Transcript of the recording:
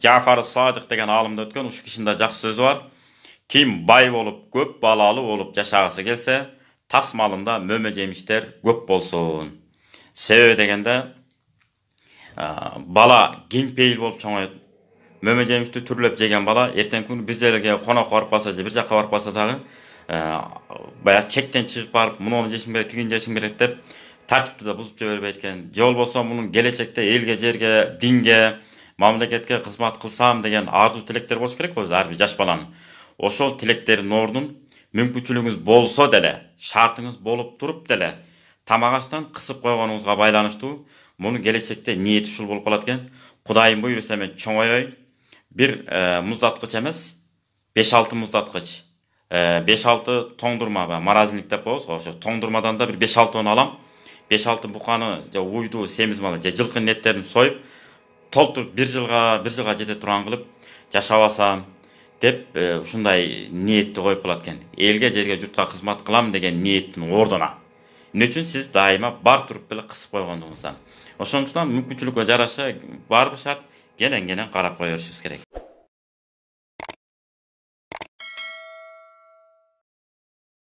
жафар садық деген алымды өткен үш кішінде жақсы сөзі бар ким бай болып көп балалы болып жашағысы келсе тас малында мөме жеміштер көп болсын себебі дегенде ә, бала кеңпейіл болып чоңоет мөме жемішті түрлеп жеген бала ертеңгі күні бір жерге қонаққа барып қалса же бір жаққа барып қалса дағы ә, баяғы шектен шығып барып мынаны жешім керек түгін жешім керек деп тәртіпті де бұзып жібербейді екен же болмаса мұның келешекте елге жерге динге мамлекетке кызмат кылсам деген арзуу тилектер болуш керек өзү ар бир жаш баланын ошол тилектердин ордун мүмкүнчүлүгүңүз болсо деле шартыңыз болуп туруп деле тамак аштан кысып койгонуңузга байланыштуу мунун келечекте ниети ушул болуп калат экен кудайым буюрса мен чоңоёй бир э, муздаткыч эмес беш алты муздаткыч э, беш алты тоңдурма баягы морозильник деп коебуз го ошо тоңдурмадан да бир беш алтоону алам беш алты буканы же уйду семиз мал же жылкынын эттерин союп толтуруп бир жылга бир жылга жете турган кылып жашабасам деп э, ушундай ниетти коюп калат экен элге жерге журтка кызмат кылам деген ниеттин ордуна эмне үчүн сиз дайыма бар туруп эле кысып койгондугуңуздан ошондуктан мүмкүнчүлүккө жараша барбы шарт кенен кенен карап кое беришибиз керек